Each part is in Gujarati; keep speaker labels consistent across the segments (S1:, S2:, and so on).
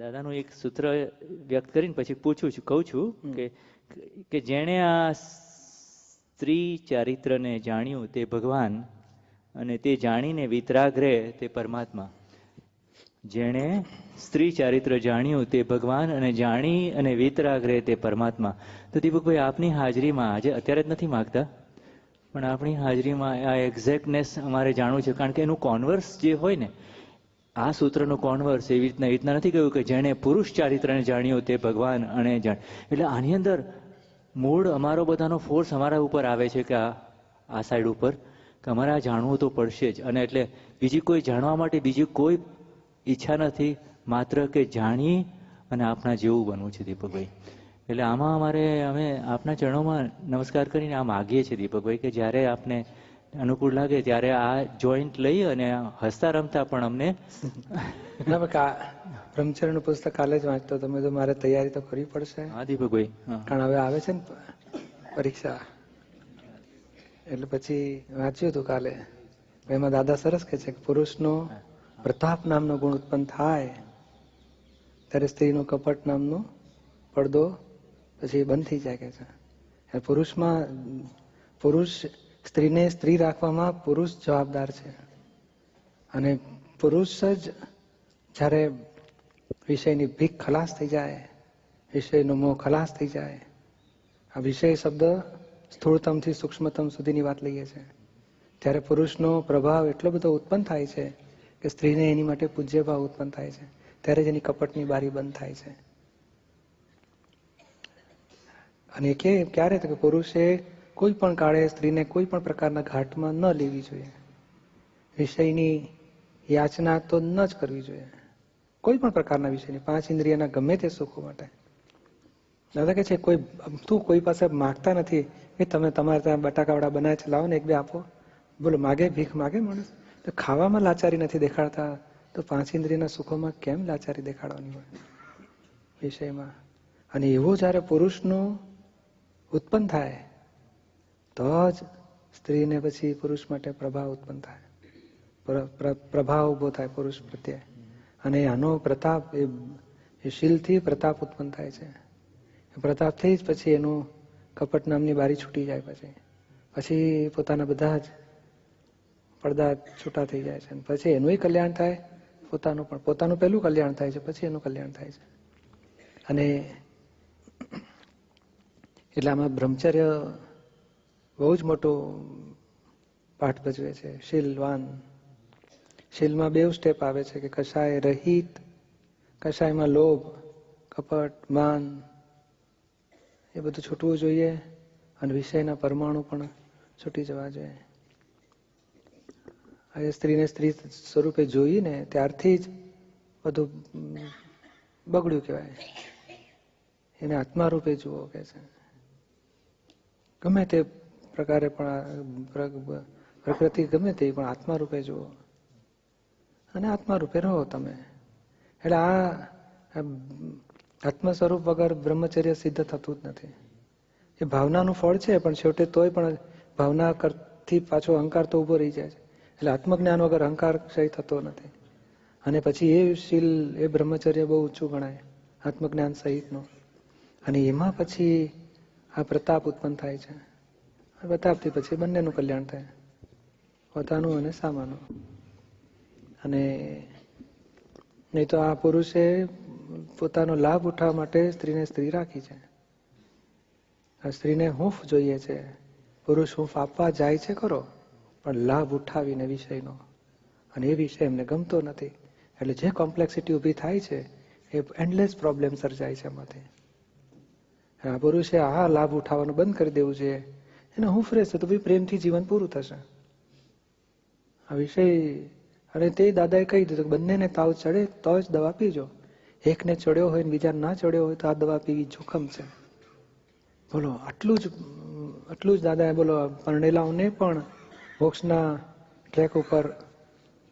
S1: દાદાનું એક સૂત્ર
S2: વ્યક્ત કરીને પછી પૂછું છું કહું છું કે કે જેણે આ સ્ત્રી ચારિત્રને જાણ્યું તે ભગવાન અને તે જાણીને વિતરાગ્રહે તે પરમાત્મા જેણે સ્ત્રી ચારિત્ર જાણ્યું તે ભગવાન અને જાણી અને વિતરાગ્રહે તે પરમાત્મા તો દીપકભાઈ આપની હાજરીમાં આજે અત્યારે જ નથી માગતા પણ આપણી હાજરીમાં આ એક્ઝેક્ટનેસ અમારે જાણવું છે કારણ કે એનું કોન્વર્સ જે હોય ને આ સૂત્રનો કોન્વર્સ એવી રીતના રીતના નથી કહ્યું કે જેણે પુરુષ ચારિત્રને જાણ્યો તે ભગવાન અને જાણ એટલે આની અંદર મૂળ અમારો બધાનો ફોર્સ અમારા ઉપર આવે છે કે આ આ સાઈડ ઉપર કે અમારે આ જાણવું તો પડશે જ અને એટલે બીજી કોઈ જાણવા માટે બીજી કોઈ ઈચ્છા નથી માત્ર કે જાણી અને આપના જેવું બનવું છે દીપકભાઈ એટલે આમાં અમારે અમે આપના ચરણોમાં નમસ્કાર કરીને આ માગીએ છીએ દીપકભાઈ કે જ્યારે આપને અનુકૂળ લાગે ત્યારે આ જોઈન્ટ લઈ અને હસતા રમતા પણ અમને
S1: ના નું પુસ્તક કાલે જ વાંચતો તમે તો મારે તૈયારી તો કરવી પડશે હા દીપકભાઈ કારણ હવે આવે છે ને પરીક્ષા એટલે પછી વાંચ્યું હતું કાલે એમાં દાદા સરસ કે છે કે પુરુષ પુરુષનો પ્રતાપ નામનો ગુણ ઉત્પન્ન થાય ત્યારે સ્ત્રીનો કપટ નામનો પડદો પછી બંધ થઈ જાય કે છે પુરુષમાં પુરુષ સ્ત્રીને સ્ત્રી રાખવામાં પુરુષ જવાબદાર છે અને પુરુષ જ જ્યારે વિષયની ભીખ ખલાસ થઈ જાય વિષયનો મોહ ખલાસ થઈ જાય આ વિષય શબ્દ સ્થૂળતમથી સૂક્ષ્મતમ સુધીની વાત લઈએ છીએ ત્યારે પુરુષનો પ્રભાવ એટલો બધો ઉત્પન્ન થાય છે કે સ્ત્રીને એની માટે પૂજ્ય ભાવ ઉત્પન્ન થાય છે ત્યારે જ એની કપટની બારી બંધ થાય છે અને કે ક્યારે તો કે પુરુષે કોઈ પણ કાળે સ્ત્રીને કોઈ પણ પ્રકારના ઘાટમાં ન લેવી જોઈએ વિષયની યાચના તો ન જ કરવી જોઈએ કોઈ પણ પ્રકારના વિષયની પાંચ ઇન્દ્રિયના ગમે તે સુખો માટે દાદા કે છે કોઈ તું કોઈ પાસે માગતા નથી કે તમે તમારે ત્યાં બટાકાવાળા બનાવે છે લાવો ને એક બે આપો બોલો માગે ભીખ માગે માણસ તો ખાવામાં લાચારી નથી દેખાડતા તો પાંચ ઇન્દ્રિયના સુખોમાં કેમ લાચારી દેખાડવાની હોય વિષયમાં અને એવો જ્યારે પુરુષનું ઉત્પન્ન થાય તો જ સ્ત્રીને પછી પુરુષ માટે પ્રભાવ ઉત્પન્ન થાય પ્રભાવ ઉભો થાય પુરુષ પ્રત્યે અને આનો પ્રતાપ એ શીલથી પ્રતાપ ઉત્પન્ન થાય છે પ્રતાપથી જ પછી એનું કપટ નામની બારી છૂટી જાય પછી પછી પોતાના બધા જ પડદા છૂટા થઈ જાય છે પછી એનુંય કલ્યાણ થાય પોતાનું પણ પોતાનું પહેલું કલ્યાણ થાય છે પછી એનું કલ્યાણ થાય છે અને એટલે આમાં બ્રહ્મચર્ય બહુ જ મોટો પાઠ ભજવે છે શીલવાન શીલમાં બે સ્ટેપ આવે છે કે કશાય રહિત કશાયમાં લોભ કપટ માન એ બધું છૂટવું જોઈએ અને વિષયના પરમાણુ પણ છૂટી જવા જોઈએ હવે સ્ત્રીને સ્ત્રી સ્વરૂપે જોઈને ત્યારથી જ બધું બગડ્યું કહેવાય એને આત્મા રૂપે જુઓ કે છે ગમે તે પ્રકારે પણ પ્રકૃતિ ગમે તે પણ આત્મા રૂપે જુઓ અને આત્મા રૂપે રહો તમે એટલે આ આત્મ સ્વરૂપ વગર બ્રહ્મચર્ય સિદ્ધ થતું જ નથી એ ભાવનાનું ફળ છે પણ છેવટે તોય પણ ભાવના કરતી પાછો અહંકાર તો ઊભો રહી જાય છે એટલે આત્મજ્ઞાન વગર અહંકાર ક્ષય થતો નથી અને પછી એ શીલ એ બ્રહ્મચર્ય બહુ ઊંચું ગણાય આત્મજ્ઞાન સહિતનું અને એમાં પછી આ પ્રતાપ ઉત્પન્ન થાય છે વ્રત પછી બંનેનું કલ્યાણ થાય પોતાનું અને સામાનું અને નહીં તો આ પુરુષે પોતાનો લાભ ઉઠાવવા માટે સ્ત્રીને સ્ત્રી રાખી છે સ્ત્રીને હુંફ જોઈએ છે પુરુષ હૂંફ આપવા જાય છે ખરો પણ લાભ ઉઠાવીને વિષયનો અને એ વિષય એમને ગમતો નથી એટલે જે કોમ્પ્લેક્સિટી ઊભી થાય છે એ એન્ડલેસ પ્રોબ્લેમ સર્જાય છે એમાંથી આ પુરુષે આ લાભ ઉઠાવવાનું બંધ કરી દેવું જોઈએ એને હું ફ્રેશ તો ભાઈ પ્રેમથી જીવન પૂરું થશે આ વિષય અને તે દાદાએ કહી દીધું કે બંનેને તાવ ચડે તો જ દવા પીજો એકને ચડ્યો હોય ને બીજા ના ચડ્યો હોય તો આ દવા પીવી જોખમ છે બોલો આટલું જ આટલું જ દાદાએ બોલો પરણેલાઓને પણ મોક્ષના ટ્રેક ઉપર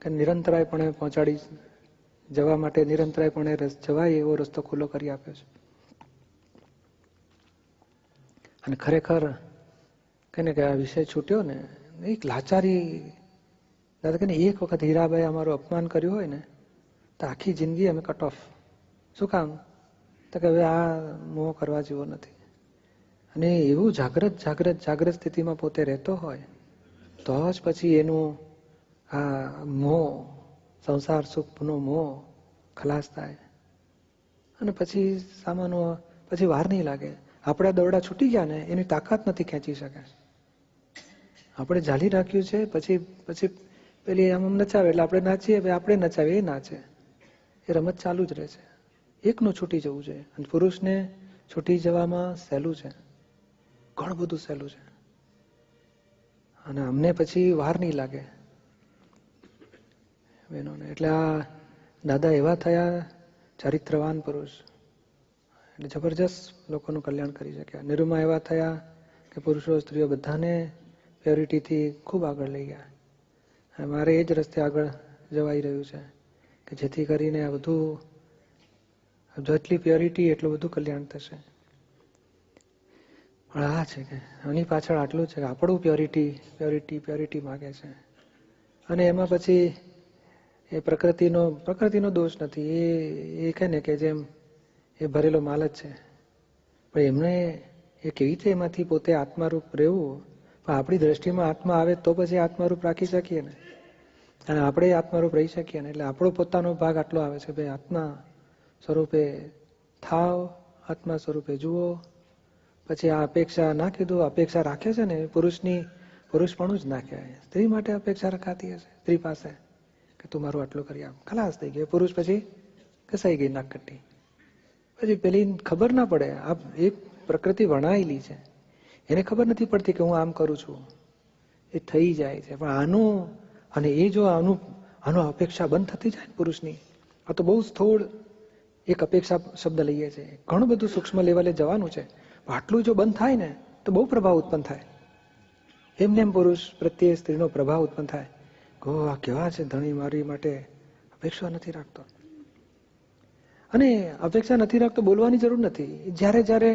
S1: કે નિરંતરાયપણે પહોંચાડી જવા માટે નિરંતરાયપણે જવાય એવો રસ્તો ખુલ્લો કરી આપ્યો છે અને ખરેખર કને કે આ વિષય છૂટ્યો ને એક લાચારી દાદા કે એક વખત હીરાભાઈ અમારું અપમાન કર્યું હોય ને તો આખી જિંદગી અમે કટ ઓફ શું કામ તો કે હવે આ મોહ કરવા જેવો નથી અને એવું જાગ્રત જાગ્રત જાગ્રત સ્થિતિમાં પોતે રહેતો હોય તો જ પછી એનું આ મોહ સંસાર સુખનો મોહ ખલાસ થાય અને પછી સામાનો પછી વાર નહીં લાગે આપણા દોરડા છૂટી ગયા ને એની તાકાત નથી ખેંચી શકાય આપણે ઝાલી રાખ્યું છે પછી પછી પેલી આમ આમ નચાવે એટલે આપણે નાચીએ હવે આપણે નચાવીએ એ નાચે એ રમત ચાલુ જ રહે છે એકનું છૂટી જવું છે અને પુરુષને છૂટી જવામાં સહેલું છે ઘણું બધું સહેલું છે અને અમને પછી વાર નહીં લાગે બહેનોને એટલે આ દાદા એવા થયા ચારિત્રવાન પુરુષ એટલે જબરજસ્ત લોકોનું કલ્યાણ કરી શક્યા નિરૂમા એવા થયા કે પુરુષો સ્ત્રીઓ બધાને પ્યોરિટીથી ખૂબ આગળ લઈ ગયા મારે એ જ રસ્તે આગળ જવાઈ રહ્યું છે કે જેથી કરીને આ બધું જેટલી પ્યોરિટી એટલું બધું કલ્યાણ થશે પણ આ છે કે એની પાછળ આટલું છે કે આપણું પ્યોરિટી પ્યોરિટી પ્યોરિટી માગે છે અને એમાં પછી એ પ્રકૃતિનો પ્રકૃતિનો દોષ નથી એ એ કહે ને કે જેમ એ ભરેલો માલ જ છે પણ એમને એ કેવી રીતે એમાંથી પોતે આત્મારૂપ રહેવું પણ આપણી દ્રષ્ટિમાં આત્મા આવે તો પછી આત્મારૂપ રાખી શકીએ ને અને આપણે આત્મારૂપ રહી શકીએ ને એટલે આપણો પોતાનો ભાગ આટલો આવે છે ભાઈ આત્મા સ્વરૂપે થાવ આત્મા સ્વરૂપે જુઓ પછી આ અપેક્ષા ના કીધું અપેક્ષા રાખે છે ને પુરુષની પુરુષ પણ જ નાખે સ્ત્રી માટે અપેક્ષા રખાતી હશે સ્ત્રી પાસે કે તું મારું આટલું કરી આપ ખલાસ થઈ ગયો પુરુષ પછી ઘસાઈ ગઈ નાકકટી પછી પેલી ખબર ના પડે આ એક પ્રકૃતિ વણાયેલી છે એને ખબર નથી પડતી કે હું આમ કરું છું એ થઈ જાય છે પણ આનું અને એ જો આનું આનો અપેક્ષા બંધ થતી જાય ને પુરુષની આ તો બહુ સ્થૂળ એક અપેક્ષા શબ્દ લઈએ છીએ ઘણું બધું સૂક્ષ્મ લેવલે જવાનું છે આટલું જો બંધ થાય ને તો બહુ પ્રભાવ ઉત્પન્ન થાય એમને એમ પુરુષ પ્રત્યે સ્ત્રીનો પ્રભાવ ઉત્પન્ન થાય ગો આ કેવા છે ધણી મારી માટે અપેક્ષા નથી રાખતો અને અપેક્ષા નથી રાખતો બોલવાની જરૂર નથી જ્યારે જ્યારે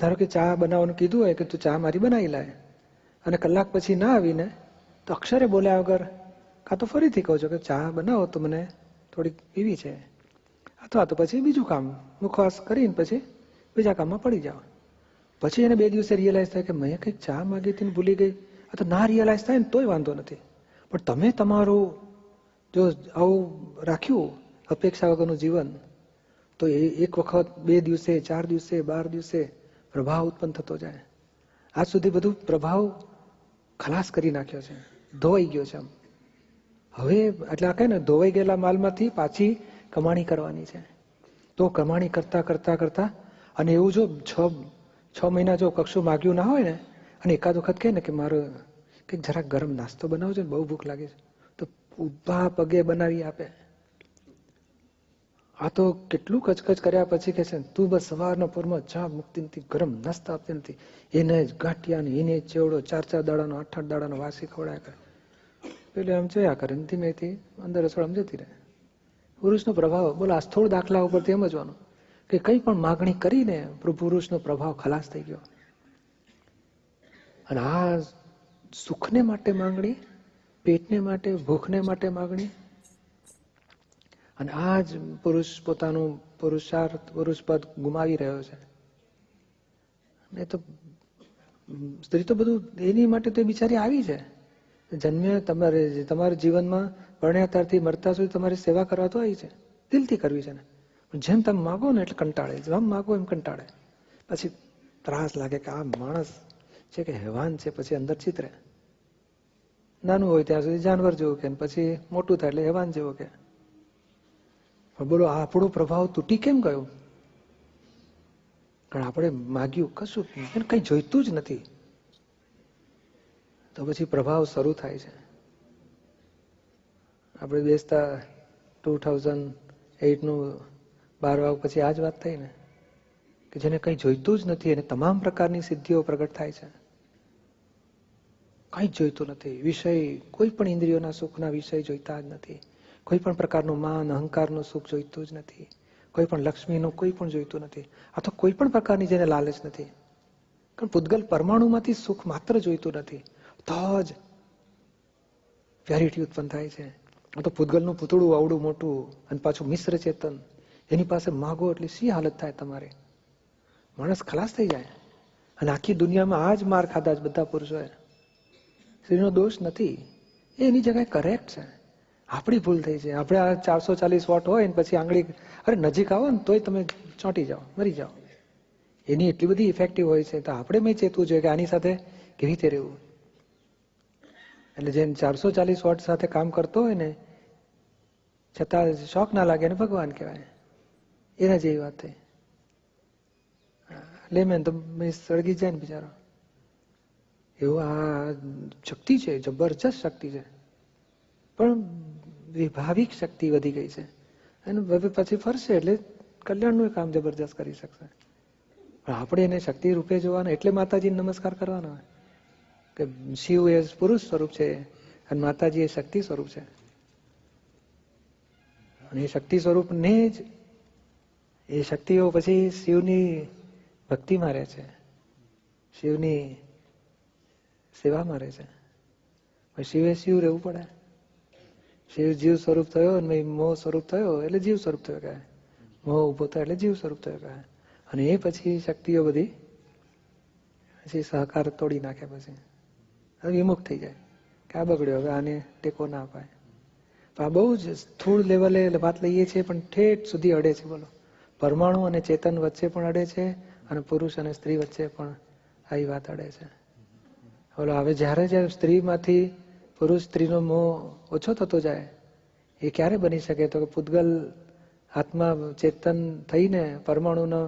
S1: ધારો કે ચા બનાવવાનું કીધું હોય કે તું ચા મારી બનાવી લાય અને કલાક પછી ના આવીને તો અક્ષરે બોલ્યા વગર કાં તો ફરીથી કહો છો કે ચા બનાવો તો મને થોડીક પીવી છે અથવા તો પછી બીજું કામ મુખવાસ કરીને પછી બીજા કામમાં પડી જાઓ પછી એને બે દિવસે રિયલાઇઝ થાય કે મેં કંઈક ચા માગી હતી ભૂલી ગઈ અથવા ના રિયલાઇઝ થાય ને તોય વાંધો નથી પણ તમે તમારું જો આવું રાખ્યું અપેક્ષા વગરનું જીવન તો એ એક વખત બે દિવસે ચાર દિવસે બાર દિવસે પ્રભાવ ઉત્પન્ન થતો જાય આજ સુધી બધું પ્રભાવ ખલાસ કરી નાખ્યો છે ધોવાઈ ગયો છે આમ હવે એટલે આ કહે ને ધોવાઈ ગયેલા માલમાંથી પાછી કમાણી કરવાની છે તો કમાણી કરતા કરતા કરતા અને એવું જો છ છ મહિના જો કક્ષું માગ્યું ના હોય ને અને એકાદ વખત કહે ને કે મારો કંઈક જરાક ગરમ નાસ્તો બનાવજો ને બહુ ભૂખ લાગે છે તો ઊભા પગે બનાવી આપે આ તો કેટલું કચકચ કર્યા પછી કે છે તું બસ સવારનો પોરમાં ચા મુક્તિ નથી ગરમ નાસ્તા આપતી નથી એને જ ગાંઠિયાની એને ચેવડો ચાર ચાર દાડાનો આઠ આઠ દાડાનો વાસી ખવડાયા કરે પેલે આમ જોયા કરે ધીમેથી અંદર આમ જતી રહે પુરુષનો પ્રભાવ બોલો આ સ્થૂળ દાખલા ઉપરથી સમજવાનો કે કંઈ પણ માગણી કરીને પુરુષનો પ્રભાવ ખલાસ થઈ ગયો અને આ સુખને માટે માંગણી પેટને માટે ભૂખને માટે માગણી અને આ જ પુરુષ પોતાનું પુરુષાર્થ પુરુષ પદ ગુમાવી રહ્યો છે ને તો સ્ત્રી તો બધું એની માટે તો બિચારી આવી છે જન્મે તમારે તમારા જીવનમાં પરણ્યા ત્યારથી મરતા સુધી તમારી સેવા કરવા તો આવી છે દિલથી કરવી છે ને જેમ તમે માગો ને એટલે કંટાળે જેમ માગો એમ કંટાળે પછી ત્રાસ લાગે કે આ માણસ છે કે હેવાન છે પછી અંદર ચિત્રે નાનું હોય ત્યાં સુધી જાનવર જેવું કે પછી મોટું થાય એટલે હેવાન જેવું કે બોલો આપણો પ્રભાવ તૂટી કેમ ગયો કારણ આપણે માગ્યું કશું એને કંઈ જોઈતું જ નથી તો પછી પ્રભાવ શરૂ થાય છે આપણે બેસતા ટુ થાઉઝન્ડ એઇટનું બાર વાગ પછી આ જ વાત થઈ ને કે જેને કંઈ જોઈતું જ નથી એને તમામ પ્રકારની સિદ્ધિઓ પ્રગટ થાય છે કંઈ જ જોઈતું નથી વિષય કોઈ પણ ઇન્દ્રિયોના સુખના વિષય જોઈતા જ નથી કોઈ પણ પ્રકારનું માન અહંકારનું સુખ જોઈતું જ નથી કોઈ પણ લક્ષ્મીનું કોઈ પણ જોઈતું નથી અથવા કોઈ પણ પ્રકારની જેને લાલચ નથી કારણ પૂતગલ પરમાણુમાંથી સુખ માત્ર જોઈતું નથી તો જ પ્યોરિટી ઉત્પન્ન થાય છે તો પૂતગલનું પૂતળું આવડું મોટું અને પાછું મિશ્ર ચેતન એની પાસે માગો એટલે શી હાલત થાય તમારે માણસ ખલાસ થઈ જાય અને આખી દુનિયામાં આ જ માર ખાધા જ બધા પુરુષોએ સ્ત્રીનો દોષ નથી એ એની જગ્યાએ કરેક્ટ છે આપણી ભૂલ થઈ છે આપણે આ ચારસો ચાલીસ વોટ હોય ને પછી આંગળી અરે નજીક આવો ને તોય તમે ચોંટી જાઓ મરી જાઓ એની એટલી બધી ઇફેક્ટિવ હોય છે તો આપણે મેં ચેતવું જોઈએ કે આની સાથે કેવી રીતે રહેવું એટલે જેમ ચારસો ચાલીસ વોટ સાથે કામ કરતો હોય ને છતાં શોખ ના લાગે ને ભગવાન કહેવાય એના જેવી વાત થઈ લેમેન તો સળગી જાય ને બિચારો એવું આ શક્તિ છે જબરજસ્ત શક્તિ છે પણ વિભાવિક શક્તિ વધી ગઈ છે અને પછી ફરશે એટલે કલ્યાણનું કામ જબરજસ્ત કરી શકશે પણ આપણે એને શક્તિ રૂપે જોવાના એટલે માતાજીને નમસ્કાર કરવાના કે શિવ એ પુરુષ સ્વરૂપ છે અને માતાજી એ શક્તિ સ્વરૂપ છે અને એ શક્તિ સ્વરૂપને જ એ શક્તિઓ પછી શિવની ભક્તિમાં રહે છે શિવની સેવામાં રહે છે શિવે શિવ રહેવું પડે શિવ જીવ સ્વરૂપ થયો અને મોહ સ્વરૂપ થયો એટલે જીવ સ્વરૂપ થયો કહે મોહ ઉભો થાય એટલે જીવ સ્વરૂપ થયો કહે અને એ પછી શક્તિઓ બધી પછી સહકાર તોડી નાખે પછી વિમુખ થઈ જાય કે આ બગડ્યો હવે આને ટેકો ના અપાય આ બહુ જ સ્થૂળ લેવલે વાત લઈએ છીએ પણ ઠેઠ સુધી અડે છે બોલો પરમાણુ અને ચેતન વચ્ચે પણ અડે છે અને પુરુષ અને સ્ત્રી વચ્ચે પણ આવી વાત અડે છે બોલો હવે જ્યારે જ્યારે સ્ત્રીમાંથી પુરુષ સ્ત્રીનો મોહ ઓછો થતો જાય એ ક્યારે બની શકે તો કે પૂતગલ આત્મા ચેતન થઈને પરમાણુનો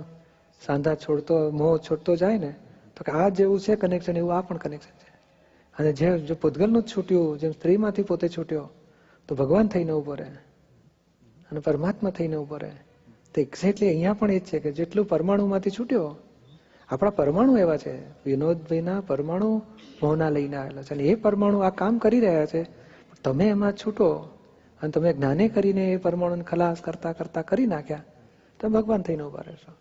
S1: સાંધા છોડતો મોહ છોડતો જાય ને તો કે આ જેવું છે કનેક્શન એવું આ પણ કનેક્શન છે અને જે જો પૂતગલનું જ છૂટ્યું જેમ સ્ત્રીમાંથી પોતે છૂટ્યો તો ભગવાન થઈને ઉભો રહે અને પરમાત્મા થઈને ઉભો રહે તો એક્ઝેક્ટલી અહીંયા પણ એ જ છે કે જેટલું પરમાણુમાંથી છૂટ્યો આપણા પરમાણુ એવા છે વિનોદભાઈના પરમાણુ મોહના લઈને આવેલા છે અને એ પરમાણુ આ કામ કરી રહ્યા છે તમે એમાં છૂટો અને તમે જ્ઞાને કરીને એ પરમાણુને ખલાસ કરતા કરતા કરી નાખ્યા તો ભગવાન થઈને ઉભા રહેશો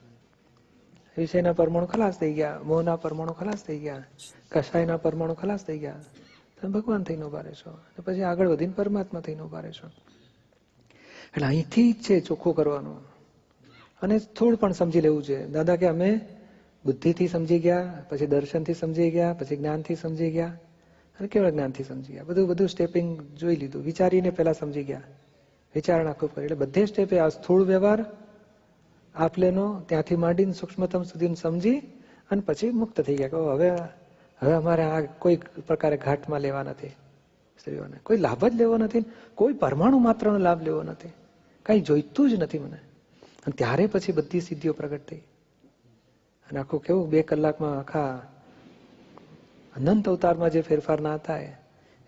S1: વિષયના પરમાણુ ખલાસ થઈ ગયા મોહના પરમાણુ ખલાસ થઈ ગયા કસાયના પરમાણુ ખલાસ થઈ ગયા તમે ભગવાન થઈને ઉભા રહેશો અને પછી આગળ વધીને પરમાત્મા થઈને ઉભા રહેશો એટલે અહીંથી જ છે ચોખ્ખું કરવાનું અને થોડું પણ સમજી લેવું છે દાદા કે અમે બુદ્ધિથી સમજી ગયા પછી દર્શનથી સમજી ગયા પછી જ્ઞાનથી સમજી ગયા અને કેવળ જ્ઞાનથી સમજી ગયા બધું બધું સ્ટેપિંગ જોઈ લીધું વિચારીને પહેલાં સમજી ગયા વિચારણા ખૂબ કરી એટલે બધે સ્ટેપે આ સ્થૂળ વ્યવહાર આપલેનો ત્યાંથી માંડીને સૂક્ષ્મતમ સુધીને સમજી અને પછી મુક્ત થઈ ગયા કે હવે હવે અમારે આ કોઈ પ્રકારે ઘાટમાં લેવા નથી સ્ત્રીઓને કોઈ લાભ જ લેવો નથી કોઈ પરમાણુ માત્રનો લાભ લેવો નથી કાંઈ જોઈતું જ નથી મને અને ત્યારે પછી બધી સિદ્ધિઓ પ્રગટ થઈ અને આખું કેવું બે કલાકમાં આખા અનંત અવતારમાં જે ફેરફાર ના થાય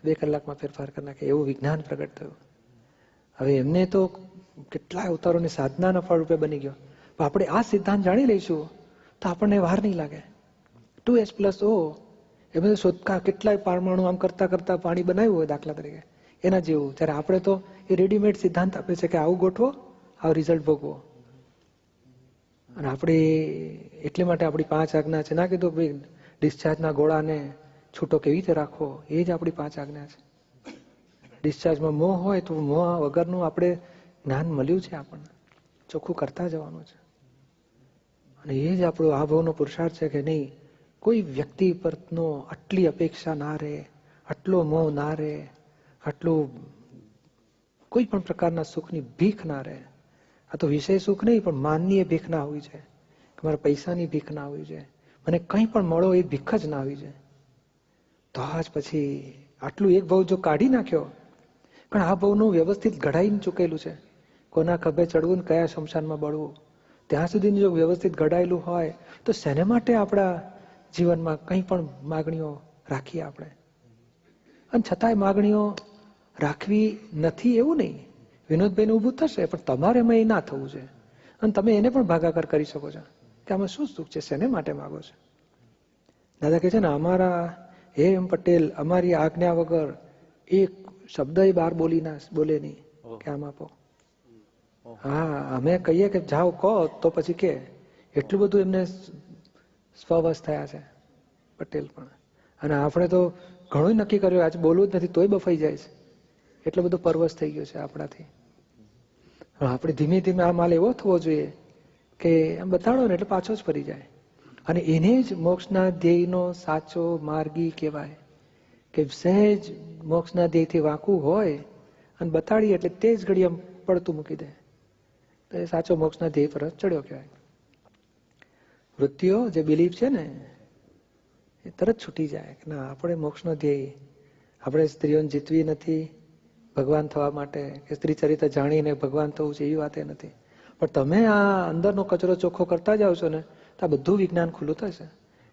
S1: બે કલાકમાં ફેરફાર કરી નાખે એવું વિજ્ઞાન પ્રગટ થયું હવે એમને તો કેટલાય અવતારોની સાધનાના ફળ રૂપે બની ગયો પણ આપણે આ સિદ્ધાંત જાણી લઈશું તો આપણને વાર નહીં લાગે ટુ એસ પ્લસ ઓ એ શોધકા કેટલાય પરમાણુ આમ કરતા કરતા પાણી બનાવ્યું હોય દાખલા તરીકે એના જેવું જ્યારે આપણે તો એ રેડીમેડ સિદ્ધાંત આપે છે કે આવું ગોઠવો આવું રિઝલ્ટ ભોગવો અને આપણે એટલે માટે આપણી પાંચ આજ્ઞા છે ના કીધું ભાઈ ડિસ્ચાર્જના ગોળાને છૂટો કેવી રીતે રાખવો એ જ આપણી પાંચ આજ્ઞા છે ડિસ્ચાર્જમાં મોં હોય તો મોહ વગરનું આપણે જ્ઞાન મળ્યું છે આપણને ચોખ્ખું કરતા જવાનું છે અને એ જ આપણો આ ભાવનો પુરુષાર્થ છે કે નહીં કોઈ વ્યક્તિ પરનો આટલી અપેક્ષા ના રહે આટલો મોહ ના રહે આટલું કોઈ પણ પ્રકારના સુખની ભીખ ના રહે આ તો વિષય સુખ નહીં પણ માનની ભીખ ના હોવી છે મારા પૈસાની ભીખ ના હોવી છે મને કંઈ પણ મળો એ ભીખ જ ના હોવી છે તો આજ પછી આટલું એક ભાવ જો કાઢી નાખ્યો પણ આ ભાવનું વ્યવસ્થિત ઘડાઈને ચૂકેલું છે કોના ખભે ચડવું ને કયા શમશાનમાં બળવું ત્યાં સુધીનું જો વ્યવસ્થિત ઘડાયેલું હોય તો શેને માટે આપણા જીવનમાં કંઈ પણ માગણીઓ રાખીએ આપણે અને છતાંય માગણીઓ રાખવી નથી એવું નહીં વિનોદભાઈને ઊભું થશે પણ તમારે એમાં એ ના થવું છે અને તમે એને પણ ભાગાકાર કરી શકો છો કે આમાં શું સુખ છે શેને માટે માગો છો દાદા કે છે ને અમારા હે એમ પટેલ અમારી આજ્ઞા વગર એક શબ્દ બહાર બોલી ના બોલે નહીં કે આમ આપો હા અમે કહીએ કે જાઓ કહો તો પછી કે એટલું બધું એમને સ્વવશ થયા છે પટેલ પણ અને આપણે તો ઘણું નક્કી કર્યું આજે બોલવું જ નથી તોય બફાઈ જાય છે એટલો બધો પરવશ થઈ ગયો છે આપણાથી આપણે ધીમે ધીમે આ માલ એવો થવો જોઈએ કે આમ બતાડો ને એટલે પાછો જ ફરી જાય અને એને જ મોક્ષના ધ્યેયનો સાચો માર્ગી કહેવાય કે સહેજ મોક્ષના ધ્યેયથી વાંકું હોય અને બતાડીએ એટલે તે જ ઘડી આમ પડતું મૂકી દે તો એ સાચો મોક્ષના ધ્યેય પર ચડ્યો કહેવાય વૃત્તિઓ જે બિલીફ છે ને એ તરત છૂટી જાય કે ના આપણે મોક્ષનો ધ્યેય આપણે સ્ત્રીઓને જીતવી નથી ભગવાન થવા માટે કે સ્ત્રી ચરિત્ર જાણીને ભગવાન થવું છે એવી વાત નથી પણ તમે આ અંદરનો કચરો ચોખ્ખો કરતા જાઓ છો ને તો આ બધું વિજ્ઞાન ખુલ્લું થશે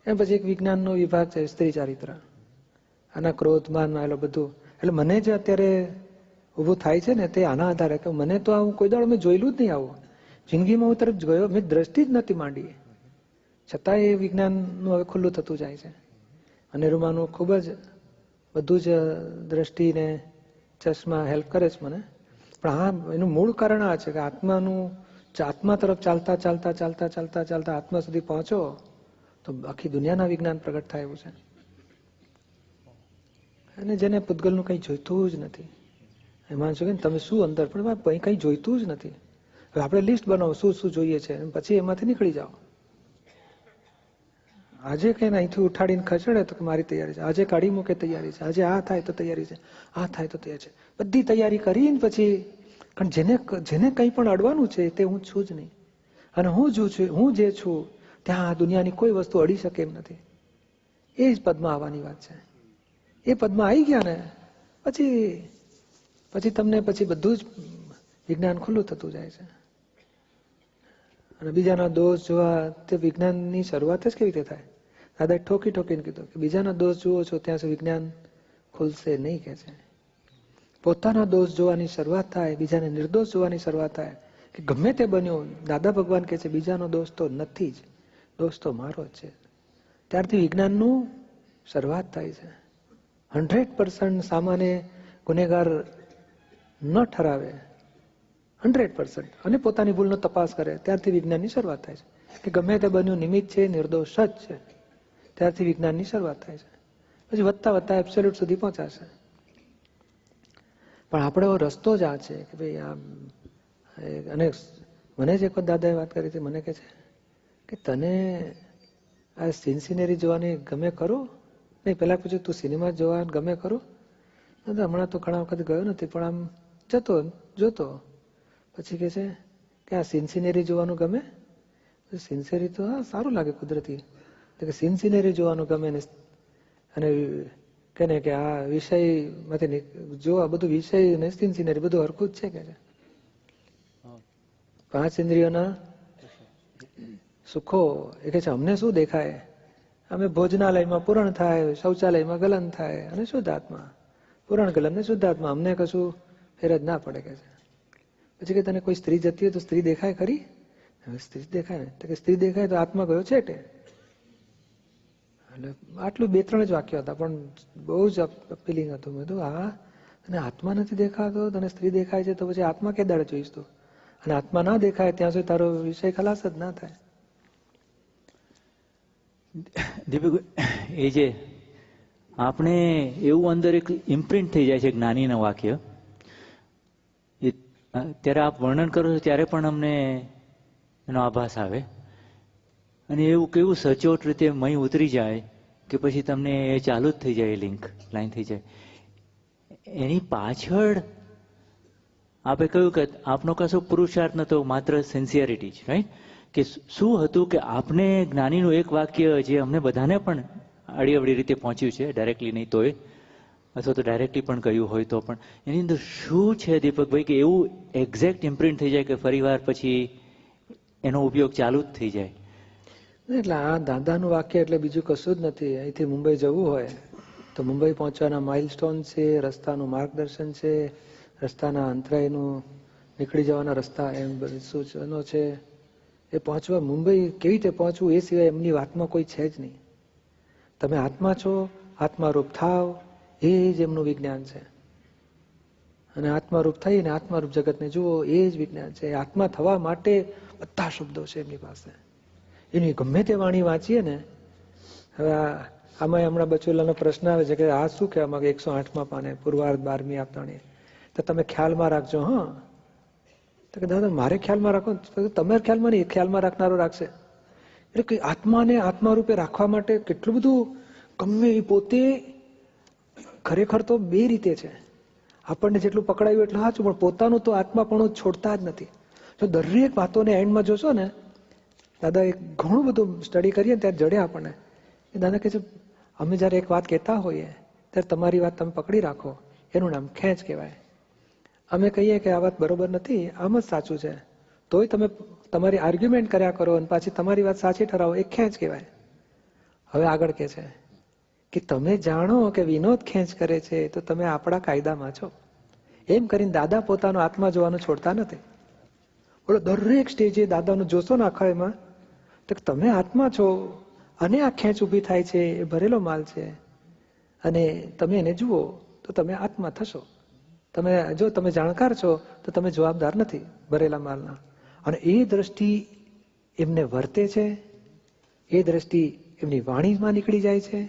S1: એમ પછી એક વિજ્ઞાનનો વિભાગ છે સ્ત્રી ચારિત્ર આના ક્રોધ માન આવેલો બધું એટલે મને જે અત્યારે ઊભું થાય છે ને તે આના આધારે કે મને તો આવું કોઈ દાડો મેં જોયેલું જ નહીં આવું જિંદગીમાં હું તરફ ગયો મેં દ્રષ્ટિ જ નથી માંડી છતાં એ વિજ્ઞાનનું હવે ખુલ્લું થતું જાય છે અને રૂમાનું ખૂબ જ બધું જ દ્રષ્ટિને ચેસમાં હેલ્પ કરે છે મને પણ હા એનું મૂળ કારણ આ છે કે આત્માનું આત્મા તરફ ચાલતા ચાલતા ચાલતા ચાલતા ચાલતા આત્મા સુધી પહોંચો તો આખી દુનિયાના વિજ્ઞાન પ્રગટ થાય એવું છે અને જેને પૂતગલનું કંઈ જોઈતું જ નથી એ માનશો કે તમે શું અંદર પણ કંઈ જોઈતું જ નથી હવે આપણે લિસ્ટ બનાવો શું શું જોઈએ છે પછી એમાંથી નીકળી જાઓ આજે કંઈ અહીંથી ઉઠાડીને ખસેડે તો મારી તૈયારી છે આજે કાઢી મૂકે તૈયારી છે આજે આ થાય તો તૈયારી છે આ થાય તો તૈયારી છે બધી તૈયારી કરીને પછી પણ જેને જેને કંઈ પણ અડવાનું છે તે હું છું જ નહીં અને હું જો છું હું જે છું ત્યાં આ દુનિયાની કોઈ વસ્તુ અડી શકે એમ નથી એ જ પદમાં આવવાની વાત છે એ પદમાં આવી ગયા ને પછી પછી તમને પછી બધું જ વિજ્ઞાન ખુલ્લું થતું જાય છે અને બીજાના દોષ જોવા તે વિજ્ઞાનની શરૂઆત જ કેવી રીતે થાય દાદાએ ઠોકી ઠોકીને કીધું કે બીજાના દોષ જુઓ છો ત્યાં સુધી વિજ્ઞાન ખુલશે નહીં કે છે પોતાનો દોષ જોવાની શરૂઆત થાય બીજાને નિર્દોષ જોવાની શરૂઆત થાય કે ગમે તે બન્યું દાદા ભગવાન કહે છે બીજાનો દોષ તો નથી જ દોષ તો મારો જ છે ત્યારથી વિજ્ઞાનનું શરૂઆત થાય છે હંડ્રેડ પર્સન્ટ સામાન્ય ગુનેગાર ન ઠરાવે હંડ્રેડ પર્સન્ટ અને પોતાની ભૂલનો તપાસ કરે ત્યારથી વિજ્ઞાનની શરૂઆત થાય છે કે ગમે તે બન્યું નિમિત્ત છે નિર્દોષ જ છે ત્યારથી વિજ્ઞાનની શરૂઆત થાય છે પછી વધતા વધતા એબ્સોલ્યુટ સુધી પહોંચાશે પણ આપણે એવો રસ્તો જ આ છે કે ભાઈ આ અને મને જ એક વખત દાદાએ વાત કરી હતી મને કહે છે કે તને આ સિનસિનેરી જોવાની ગમે કરું નહીં પહેલાં પૂછ્યું તું સિનેમા જોવા ગમે કરું દાદા હમણાં તો ઘણા વખત ગયો નથી પણ આમ જતો જોતો પછી કહે છે કે આ સિનસિનેરી જોવાનું ગમે સિન્સેરી તો હા સારું લાગે કુદરતી કે સિન્સિનેરી જોવાનું ગમે ને અને ને કે આ વિષય માંથી જોવા બધું વિષય ને સિન્સિનેરી બધું હરખું જ છે કે પાંચ ઇન્દ્રિયોના સુખો એ કે છે અમને શું દેખાય અમે ભોજનાલયમાં પૂરણ થાય શૌચાલયમાં ગલન થાય અને શુદ્ધાત્મા પૂરણ ગલન ને શુદ્ધાત્મા અમને કશું ફેર જ ના પડે કે છે પછી કે તને કોઈ સ્ત્રી જતી હોય તો સ્ત્રી દેખાય ખરી સ્ત્રી દેખાય ને તો કે સ્ત્રી દેખાય તો આત્મા ગયો છે એટલે આટલું બે ત્રણ જ વાક્યો હતા પણ બહુ જ અપીલિંગ હતું મેં તો અને આત્મા નથી દેખાતો તને સ્ત્રી દેખાય છે તો પછી આત્મા કે દાડે જોઈશ તું અને આત્મા ના દેખાય ત્યાં સુધી તારો વિષય ખલાસ જ ના થાય
S2: દીપક એ જે આપણે એવું અંદર એક ઇમ્પ્રિન્ટ થઈ જાય છે જ્ઞાનીના વાક્ય ત્યારે આપ વર્ણન કરો છો ત્યારે પણ અમને એનો આભાસ આવે અને એવું કેવું સચોટ રીતે મય ઉતરી જાય કે પછી તમને એ ચાલુ જ થઈ જાય લિંક લાઈન થઈ જાય એની પાછળ આપે કહ્યું કે આપનો કશો પુરુષાર્થ નતો માત્ર સિન્સિયરિટી જ રાઈટ કે શું હતું કે આપને જ્ઞાનીનું એક વાક્ય જે અમને બધાને પણ અડીઅવડી રીતે પહોંચ્યું છે ડાયરેક્ટલી નહીં તોય અથવા તો ડાયરેક્ટલી પણ કહ્યું હોય તો પણ એની અંદર શું છે દીપકભાઈ કે એવું એક્ઝેક્ટ ઇમ્પ્રિન્ટ થઈ જાય કે ફરીવાર પછી એનો ઉપયોગ ચાલુ જ થઈ જાય
S1: એટલે આ ધાંધાનું વાક્ય એટલે બીજું કશું જ નથી અહીંથી મુંબઈ જવું હોય તો મુંબઈ પહોંચવાના માઇલસ્ટોન છે રસ્તાનું માર્ગદર્શન છે રસ્તાના અંતરાયનું નીકળી જવાના રસ્તા એમ સૂચનો છે એ પહોંચવા મુંબઈ કેવી રીતે પહોંચવું એ સિવાય એમની વાતમાં કોઈ છે જ નહીં તમે આત્મા છો આત્મારૂપ થાવ એ જ એમનું વિજ્ઞાન છે અને આત્મારૂપ થઈને આત્મારૂપ જગતને જુઓ એ જ વિજ્ઞાન છે આત્મા થવા માટે બધા શબ્દો છે એમની પાસે એની ગમે તે વાણી વાંચીએ ને હવે આમાં હમણાં બચુલાનો પ્રશ્ન આવે છે કે આ શું કહેવામાં એકસો આઠમાં પાને પૂર્વાર્ધ બારમી આપતાની તો તમે ખ્યાલમાં રાખજો હા તો કે દાદા મારે ખ્યાલમાં રાખો તમે ખ્યાલમાં નહીં ખ્યાલમાં રાખનારો રાખશે એટલે કે આત્માને આત્મા રૂપે રાખવા માટે કેટલું બધું ગમે એ પોતે ખરેખર તો બે રીતે છે આપણને જેટલું પકડાયું એટલું હાચું પણ પોતાનું તો આત્માપણું છોડતા જ નથી જો દરેક વાતોને એન્ડમાં જોશો ને દાદા એ ઘણું બધું સ્ટડી કરીએ ત્યારે જડે આપણને એ દાદા કહે છે અમે જ્યારે એક વાત કહેતા હોઈએ ત્યારે તમારી વાત તમે પકડી રાખો એનું નામ ખેંચ કહેવાય અમે કહીએ કે આ વાત બરોબર નથી આમ જ સાચું છે તોય તમે તમારી આર્ગ્યુમેન્ટ કર્યા કરો અને પાછી તમારી વાત સાચી ઠરાવો એ ખેંચ કહેવાય હવે આગળ કે છે કે તમે જાણો કે વિનોદ ખેંચ કરે છે તો તમે આપણા કાયદામાં છો એમ કરીને દાદા પોતાનો આત્મા જોવાનું છોડતા નથી બોલો દરેક સ્ટેજે દાદાનું જોશો ને આખા એમાં તો તમે આત્મા છો અને આ ખેંચ ઊભી થાય છે એ ભરેલો માલ છે અને તમે એને જુઓ તો તમે આત્મા થશો તમે જો તમે જાણકાર છો તો તમે જવાબદાર નથી ભરેલા માલના અને એ દ્રષ્ટિ એમને વર્તે છે એ દ્રષ્ટિ એમની વાણીમાં નીકળી જાય છે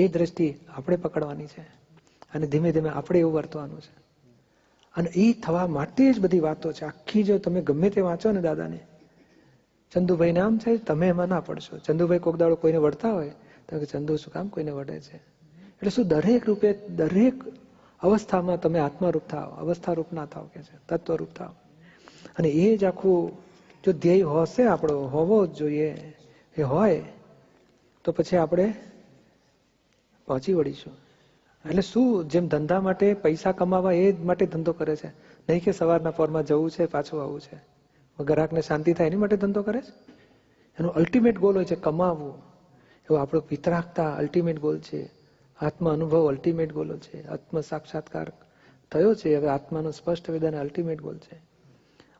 S1: એ દ્રષ્ટિ આપણે પકડવાની છે અને ધીમે ધીમે આપણે એવું વર્તવાનું છે અને એ થવા માટે જ બધી વાતો છે આખી જો તમે ગમે તે વાંચો ને દાદાને ચંદુભાઈ નામ છે તમે એમાં ના પડશો ચંદુભાઈ કોક દાડો કોઈને વળતા હોય તો ચંદુ શું કામ કોઈને વળે છે એટલે શું દરેક રૂપે દરેક અવસ્થામાં તમે આત્મારૂપ થાવ અવસ્થારૂપ ના થાવ કે છે તત્વરૂપ થાવ અને એ જ આખું જો ધ્યેય હશે આપણો હોવો જ જોઈએ એ હોય તો પછી આપણે પહોંચી વળીશું એટલે શું જેમ ધંધા માટે પૈસા કમાવા એ માટે ધંધો કરે છે નહીં કે સવારના પોરમાં જવું છે પાછું આવવું છે ગ્રાહકને શાંતિ થાય એની માટે ધંધો કરે છે એનો અલ્ટિમેટ ગોલ હોય છે કમાવવું એવો આપણો વિતરાગતા અલ્ટિમેટ ગોલ છે આત્મા અનુભવ અલ્ટિમેટ ગોલ છે આત્મ સાક્ષાત્કાર થયો છે હવે આત્માનો સ્પષ્ટ વેદન અલ્ટિમેટ ગોલ છે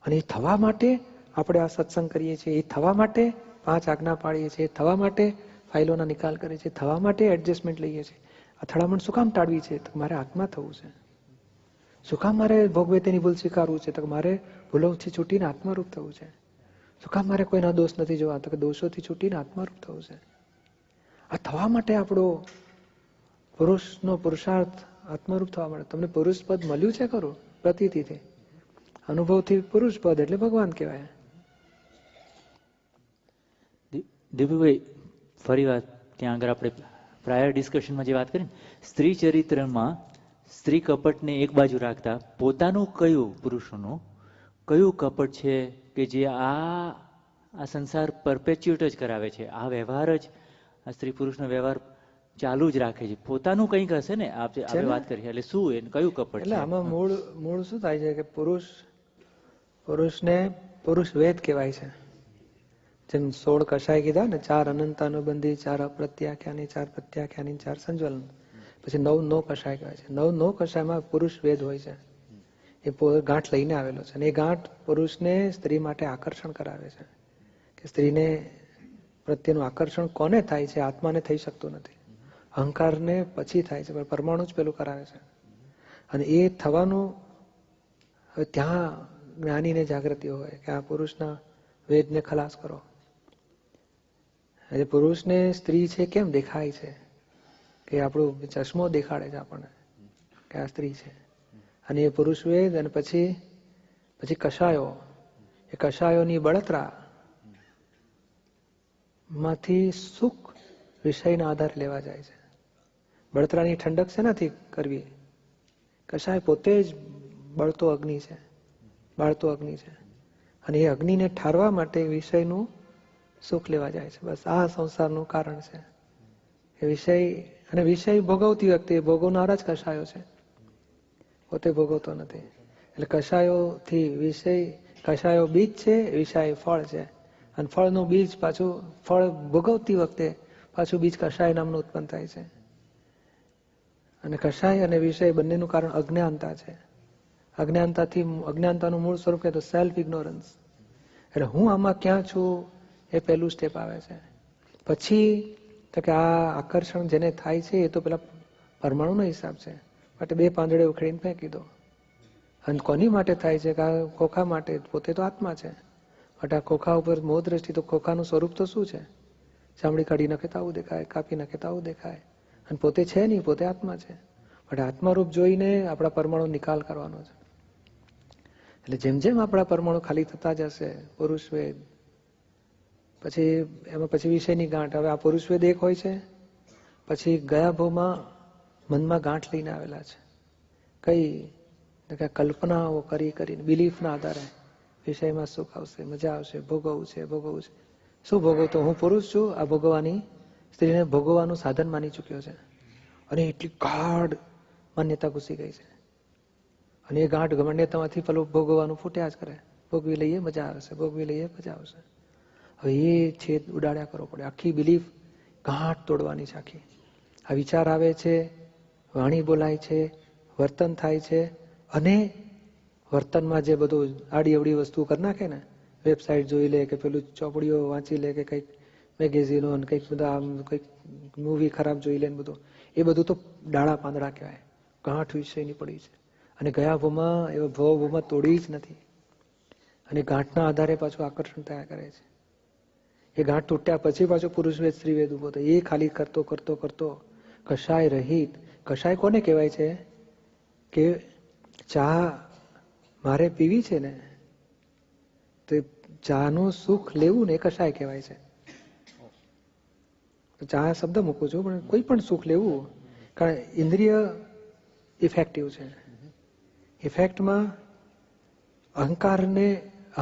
S1: અને એ થવા માટે આપણે આ સત્સંગ કરીએ છીએ એ થવા માટે પાંચ આજ્ઞા પાડીએ છીએ થવા માટે ફાઇલોના નિકાલ કરે છે થવા માટે એડજસ્ટમેન્ટ લઈએ છીએ અથડામણ શું કામ ટાળવી છે તો મારે આત્મા થવું છે શું કામ મારે ભોગવે તેની ભૂલ સ્વીકારવું છે તો મારે ભૂલોથી છૂટીને આત્મારૂપ થવું છે શું કામ મારે કોઈના દોષ નથી જોવા તો કે દોષોથી છૂટીને આત્મારૂપ થવું છે આ થવા માટે આપણો પુરુષનો પુરુષાર્થ આત્મરૂપ થવા માટે તમને પુરુષ પદ મળ્યું છે ખરું પ્રતીતિથી અનુભવથી પુરુષ પદ એટલે ભગવાન કહેવાય
S2: દીપુભાઈ ફરી વાત ત્યાં આગળ આપણે પ્રાયર ડિસ્કશનમાં જે વાત કરી સ્ત્રી ચરિત્રમાં સ્ત્રી કપટને એક બાજુ રાખતા પોતાનું કયું પુરુષોનું કયું કપટ છે કે જે આ આ સંસાર પરપેચ્યુએટ જ કરાવે છે આ વ્યવહાર જ આ સ્ત્રી પુરુષનો વ્યવહાર ચાલુ જ રાખે છે પોતાનું કંઈક હશે ને આપ આપણે વાત કરીએ એટલે શું એને કયું કપટ એટલે આમાં
S1: મૂળ મૂળ શું થાય છે કે પુરુષ પુરુષને પુરુષ વેદ કહેવાય છે જેમ સોળ કષાય કીધા ને ચાર અનંતાનુબંધી ચાર અપ્રત્યાખ્યાની ચાર પ્રત્યાખ્યાની ચાર સંજ્વલન પછી નવ નો કષાય કહેવાય છે નવ નો કષાયમાં પુરુષ વેદ હોય છે એ ગાંઠ લઈને આવેલો છે અને એ ગાંઠ પુરુષને સ્ત્રી માટે આકર્ષણ કરાવે છે કે સ્ત્રીને પ્રત્યેનું આકર્ષણ કોને થાય છે આત્માને થઈ શકતું નથી અહંકારને પછી થાય છે પણ પરમાણુ જ પેલું કરાવે છે અને એ થવાનું હવે ત્યાં જ્ઞાનીને જાગૃતિ હોય કે આ પુરુષના વેદને ખલાસ કરો એટલે પુરુષને સ્ત્રી છે કેમ દેખાય છે કે આપણું ચશ્મો દેખાડે છે આપણને કે આ સ્ત્રી છે અને એ પુરુષવેદ અને પછી પછી કશાયો એ કશાયોની બળતરા માંથી સુખ વિષયના આધાર લેવા જાય છે બળતરાની ઠંડક શેનાથી કરવી કશાય પોતે જ બળતો અગ્નિ છે બાળતો અગ્નિ છે અને એ અગ્નિને ઠારવા માટે વિષયનું સુખ લેવા જાય છે બસ આ સંસારનું કારણ છે એ વિષય અને વિષય ભોગવતી વખતે ભોગવનારા જ કશાયો છે પોતે ભોગવતો નથી એટલે કષાયોથી વિષય કશાયો બીજ છે વિષય ફળ છે અને ફળનું બીજ પાછું ફળ ભોગવતી વખતે પાછું બીજ કશાય નામનું ઉત્પન્ન થાય છે અને કશાય અને વિષય બંનેનું કારણ અજ્ઞાનતા છે અજ્ઞાનતાથી અજ્ઞાનતાનું મૂળ સ્વરૂપ કહે તો સેલ્ફ ઇગ્નોરન્સ એટલે હું આમાં ક્યાં છું એ પહેલું સ્ટેપ આવે છે પછી તો કે આ આકર્ષણ જેને થાય છે એ તો પેલા પરમાણુનો હિસાબ છે માટે બે પાંદડે ઉખડીને ફેંકી દો અને કોની માટે થાય છે કે ખોખા માટે પોતે તો આત્મા છે બટ આ ખોખા ઉપર મોહ દ્રષ્ટિ તો ખોખાનું સ્વરૂપ તો શું છે ચામડી કાઢી નાખે તો આવું દેખાય કાપી નાખે તો આવું દેખાય અને પોતે છે નહીં પોતે આત્મા છે બટ આત્મારૂપ જોઈને આપણા પરમાણુ નિકાલ કરવાનો છે એટલે જેમ જેમ આપણા પરમાણુ ખાલી થતા જશે પુરુષવેદ પછી એમાં પછી વિષયની ગાંઠ હવે આ પુરુષવેદ એક હોય છે પછી ગયા ભોમાં મનમાં ગાંઠ લઈને આવેલા છે કઈ કલ્પનાઓ કરી કરીને બિલીફના આધારે વિષયમાં સુખ આવશે મજા આવશે ભોગવવું છે ભોગવવું છે શું ભોગવતો હું પુરુષ છું આ ભોગવવાની સ્ત્રીને ભોગવવાનું સાધન માની ચૂક્યો છે અને એટલી ગાઢ માન્યતા ઘૂસી ગઈ છે અને એ ગાંઠ ગમણ્યતામાંથી પેલું ભોગવવાનું ફૂટ્યા જ કરે ભોગવી લઈએ મજા આવશે ભોગવી લઈએ મજા આવશે હવે એ છેદ ઉડાડ્યા કરવો પડે આખી બિલીફ ગાંઠ તોડવાની છે આખી આ વિચાર આવે છે વાણી બોલાય છે વર્તન થાય છે અને વર્તનમાં જે બધું આડી અવડી વસ્તુ કરી નાખે ને વેબસાઇટ જોઈ લે કે પેલું ચોપડીઓ વાંચી લે કે કંઈક મેગેઝીનો અને કંઈક બધા આમ કંઈક મૂવી ખરાબ જોઈ લે ને બધું એ બધું તો ડાળા પાંદડા કહેવાય ગાંઠ વિષયની પડી છે અને ગયા ભૂમાં એવા ભવ ભૂમાં તોડી જ નથી અને ગાંઠના આધારે પાછું આકર્ષણ થયા કરે છે એ ગાંઠ તૂટ્યા પછી પાછો સ્ત્રી વેદ ઉભો થાય એ ખાલી કરતો કરતો કરતો કશાય રહિત કશાય કોને કહેવાય છે કે ચા મારે પીવી છે ને તો ચાનું સુખ લેવું ને એ કશાય કહેવાય છે ચા શબ્દ મૂકું છું પણ કોઈ પણ સુખ લેવું કારણ ઇન્દ્રિય ઇફેક્ટિવ છે ઇફેક્ટમાં અહંકારને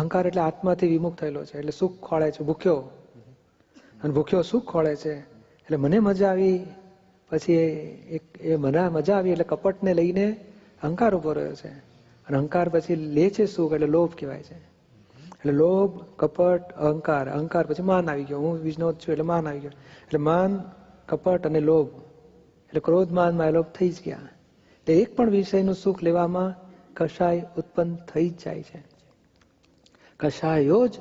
S1: અહંકાર એટલે આત્માથી વિમુખ થયેલો છે એટલે સુખ ખોળે છે ભૂખ્યો અને ભૂખ્યો સુખ ખોળે છે એટલે મને મજા આવી પછી એક એ મના મજા આવી એટલે કપટને લઈને અહંકાર ઉભો રહ્યો છે અને અહંકાર પછી લે છે સુખ એટલે લોભ કહેવાય છે એટલે લોભ કપટ અહંકાર અહંકાર પછી માન આવી ગયો હું વિજ્ઞો છું એટલે માન આવી ગયો એટલે માન કપટ અને લોભ એટલે ક્રોધ માન લોભ થઈ જ ગયા એટલે એક પણ વિષયનું સુખ લેવામાં કશાય ઉત્પન્ન થઈ જ જાય છે કશાયો જ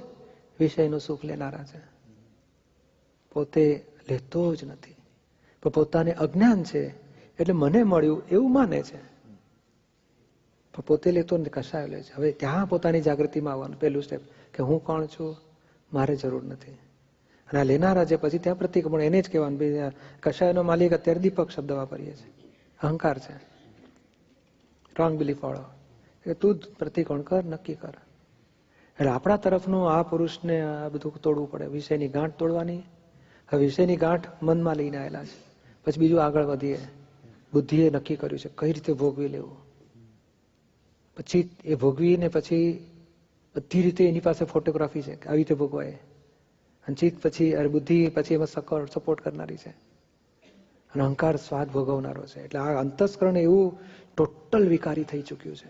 S1: વિષયનું સુખ લેનારા છે પોતે લેતો જ નથી પણ પોતાને અજ્ઞાન છે એટલે મને મળ્યું એવું માને છે પણ પોતે લેતો ને કશાયો લે છે હવે ત્યાં પોતાની જાગૃતિમાં આવવાનું પહેલું સ્ટેપ કે હું કોણ છું મારે જરૂર નથી અને આ લેનારા છે પછી ત્યાં પ્રતિક પણ એને જ કહેવાનું કશાયનો માલિક અત્યારે દીપક શબ્દ વાપરીએ છીએ અહંકાર છે રોંગ બિલીફ વાળો એટલે તું જ પ્રતિકોણ કર નક્કી કર એટલે આપણા તરફનું આ પુરુષને આ બધું તોડવું પડે વિષયની ગાંઠ તોડવાની વિષયની ગાંઠ મનમાં લઈને આવેલા છે પછી બીજું આગળ વધીએ બુદ્ધિએ નક્કી કર્યું છે કઈ રીતે ભોગવી લેવું પછી એ ભોગવીને પછી બધી રીતે એની પાસે ફોટોગ્રાફી છે આવી રીતે ભોગવાય અને પછી અરે બુદ્ધિ પછી એમાં સકોર સપોર્ટ કરનારી છે અને અહંકાર સ્વાદ ભોગવનારો છે એટલે આ અંતસ્કરણ એવું ટોટલ વિકારી થઈ ચુક્યું છે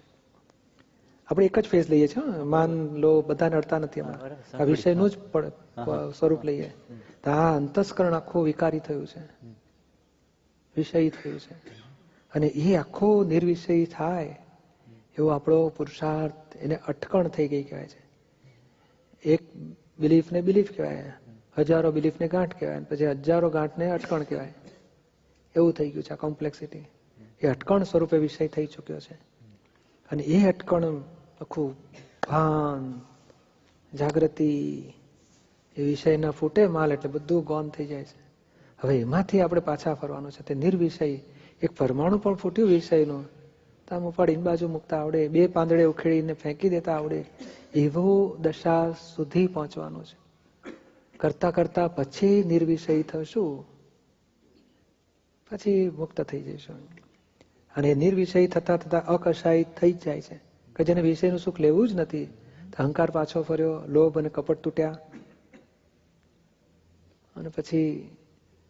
S1: આપણે એક જ ફેઝ લઈએ છીએ માન લો બધાને અડતા નથી હમણાં આ વિષયનું જ પણ સ્વરૂપ લઈએ તો આ અંતસ્કરણ આખું વિકારી થયું છે વિષય થયું છે અને એ આખો નિર્વિષય થાય એવો આપણો પુરુષાર્થ એને અટકણ થઈ ગઈ કહેવાય છે એક બિલીફને બિલીફ કહેવાય હજારો બિલીફને ગાંઠ કહેવાય પછી હજારો ગાંઠને અટકણ કહેવાય એવું થઈ ગયું છે આ કોમ્પ્લેક્સિટી એ અટકણ સ્વરૂપે વિષય થઈ ચૂક્યો છે અને એ અટકણ આખું ભાન જાગૃતિ એ વિષયના ફૂટે માલ એટલે બધું ગોન થઈ જાય છે હવે એમાંથી આપણે પાછા ફરવાનું છે તે નિર્વિષય એક પરમાણુ પણ ફૂટ્યું વિષયનું તો ઉપાડીને બાજુ મૂકતા આવડે બે પાંદડે ઉખેડીને ફેંકી દેતા આવડે એવો દશા સુધી પહોંચવાનું છે કરતા કરતા પછી નિર્વિષય થશું પછી મુક્ત થઈ જઈશું અને નિર્વિષય થતા થતા અકસાય થઈ જ જાય છે કે જેને વિષયનું સુખ લેવું જ નથી અહંકાર પાછો ફર્યો લોભ અને કપટ તૂટ્યા અને પછી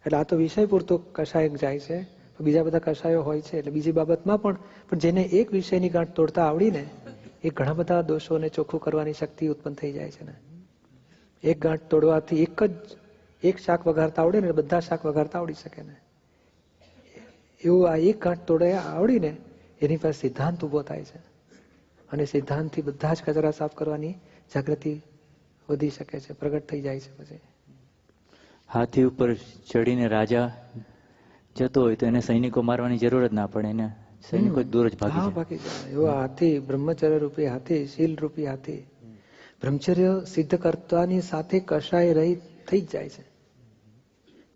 S1: એટલે આ તો વિષય પૂરતો કશાયક જાય છે બીજા બધા કશાયો હોય છે એટલે બીજી બાબતમાં પણ પણ જેને એક વિષયની ગાંઠ તોડતા આવડીને એ ઘણા બધા દોષોને ચોખ્ખું કરવાની શક્તિ ઉત્પન્ન થઈ જાય છે ને એક ગાંઠ તોડવાથી એક જ એક શાક વઘારતા આવડે ને બધા શાક વઘારતા આવડી શકે ને એવું આ એક ગાંઠ તોડે આવડીને એની પાસે સિદ્ધાંત ઊભો થાય છે અને સિદ્ધાંતથી બધા જ કચરા સાફ કરવાની જાગૃતિ વધી શકે છે પ્રગટ થઈ જાય છે પછી
S2: હાથી ઉપર ચડીને રાજા જતો હોય તો એને સૈનિકો મારવાની જરૂર જ ના પડે એને સૈનિકો દૂર જ ભાગી
S1: ભાગી જાય એવો હાથી બ્રહ્મચર્ય રૂપી હાથી શીલ રૂપી હાથી બ્રહ્મચર્ય સિદ્ધ કરતાની સાથે કશાય રહી થઈ જ જાય છે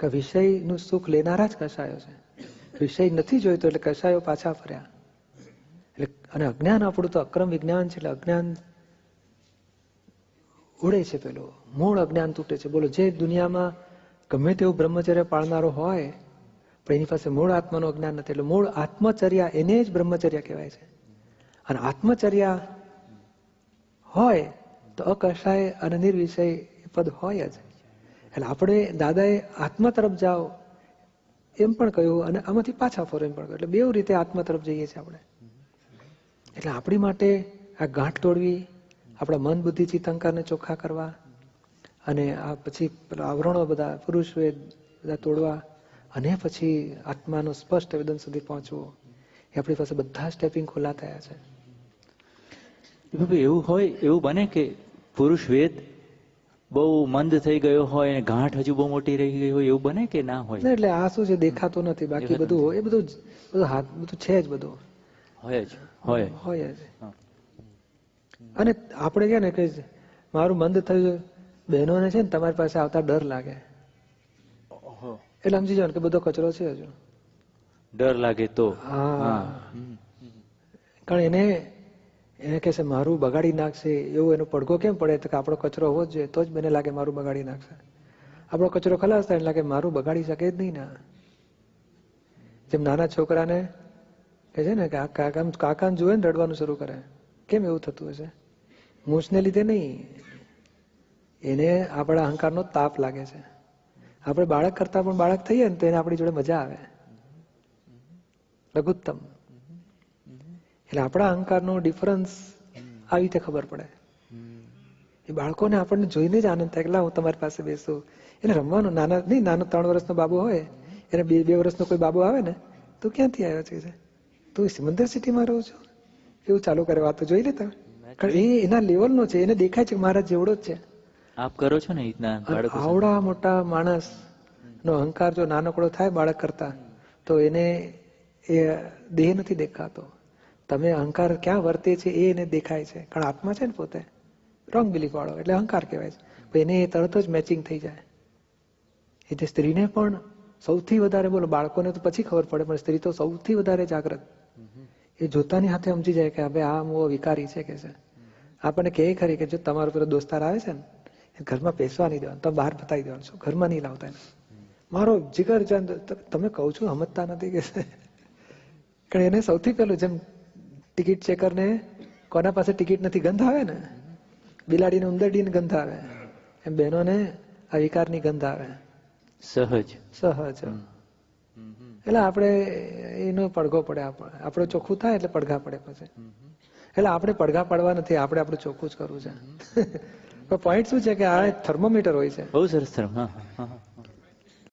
S1: કે વિષયનું સુખ લેનારા જ કશાયો છે વિષય નથી જોઈતો એટલે કશાયો પાછા ફર્યા એટલે અને અજ્ઞાન આપણું તો અક્રમ વિજ્ઞાન છે એટલે અજ્ઞાન ઉડે છે પેલું મૂળ અજ્ઞાન તૂટે છે બોલો જે દુનિયામાં ગમે તેવું બ્રહ્મચર્ય પાળનારો હોય પણ એની પાસે મૂળ આત્માનો જ્ઞાન નથી એટલે મૂળ આત્મચર્યા એને જ બ્રહ્મચર્ય કહેવાય છે અને આત્મચર્યા હોય તો અકશાય અને નિર્વિષય પદ હોય જ એટલે આપણે દાદાએ આત્મા તરફ જાઓ એમ પણ કહ્યું અને આમાંથી પાછા ફરો એમ પણ કહ્યું એટલે બેવ રીતે આત્મા તરફ જઈએ છીએ આપણે એટલે આપણી માટે આ ગાંઠ તોડવી આપણા મન બુદ્ધિ ચિતંકારને ચોખ્ખા કરવા અને આ પછી આવરણો બધા પુરુષ બધા તોડવા અને પછી આત્માનો સ્પષ્ટ વેદન સુધી પહોંચવું એ આપણી પાસે બધા સ્ટેપિંગ ખુલ્લા થયા છે
S2: એવું હોય એવું બને કે પુરુષ વેદ બહુ મંદ થઈ ગયો હોય અને ગાંઠ હજુ બહુ મોટી રહી ગઈ હોય એવું બને કે ના હોય
S1: એટલે આ શું છે દેખાતો નથી બાકી બધું હોય એ બધું બધું હાથ બધું છે જ બધું હોય જ હોય હોય જ અને આપણે કે ને કે મારું મંદ થયું બહેનોને છે ને તમારી પાસે આવતા ડર લાગે એટલે સમજી જાવ કે બધો કચરો છે હજુ
S2: ડર લાગે તો હા
S1: કારણ એને એને કહેશે મારું બગાડી નાખશે એવું એનો પડઘો કેમ પડે તો કે આપણો કચરો હોવો જ જોઈએ તો જ મને લાગે મારું બગાડી નાખશે આપણો કચરો ખલાસ થાય લાગે મારું બગાડી શકે જ નહીં ના જેમ નાના છોકરાને કે છે ને કે કાકા કાકાને જોવે ને રડવાનું શરૂ કરે કેમ એવું થતું હશે મૂંછને લીધે નહીં એને આપણા અહંકારનો તાપ લાગે છે આપણે બાળક કરતા પણ બાળક થઈએ ને તો એને આપણી જોડે મજા આવે લઘુત્તમ એટલે આપણા અહંકારનો ડિફરન્સ આવી રીતે ખબર પડે એ બાળકોને આપણને જોઈને જ આનંદ થાય કે હું તમારી પાસે બેસું એને રમવાનું નાના નહીં નાનો ત્રણ વર્ષનો બાબુ હોય એને બે બે વર્ષનો કોઈ બાબુ આવે ને તું ક્યાંથી આવ્યો છે તું સિમંદર સિટીમાં રહું છું એવું ચાલુ કરે વાતો જોઈ લે તમે એ એના લેવલનો છે એને દેખાય છે મારા જેવડો જ છે
S2: આપ કરો છો ને રીતના આવડા
S1: મોટા માણસ નો અહંકાર જો નાનકડો થાય બાળક કરતા તો એને એ દેહ નથી દેખાતો તમે અહંકાર ક્યાં વર્તે છે એ એને દેખાય છે કારણ આત્મા છે ને પોતે રોંગ બિલીફ વાળો એટલે અહંકાર કહેવાય છે એને તરત જ મેચિંગ થઈ જાય એટલે સ્ત્રીને પણ સૌથી વધારે બોલો બાળકોને તો પછી ખબર પડે પણ સ્ત્રી તો સૌથી વધારે જાગૃત એ જોતાની હાથે સમજી જાય કે હવે આ હું વિકારી છે કે છે આપણને કહે ખરી કે જો તમારો પેલો દોસ્તાર આવે છે ને ઘરમાં પેસવા નહીં દેવાનું તમે બહાર બતાવી દેવાનું છો ઘરમાં નહીં લાવતા મારો જીગર જન તમે કહું છો સમજતા નથી કે કારણ એને સૌથી પહેલું જેમ ટિકિટ ચેકરને કોના પાસે ટિકિટ નથી ગંધ આવે ને બિલાડીને ઉંદરડીને ગંધ આવે એમ બહેનોને આ ગંધ આવે
S2: સહજ સહજ
S1: એટલે આપણે એનો પડઘો પડે આપણો ચોખ્ખું થાય એટલે પડઘા પડે પછી એટલે આપણે પડઘા પડવા નથી આપણે આપણું ચોખ્ખું જ કરવું છે પણ પોઈન્ટ શું છે કે આ થર્મોમીટર હોય છે બહુ સરસ થર્મ
S2: હા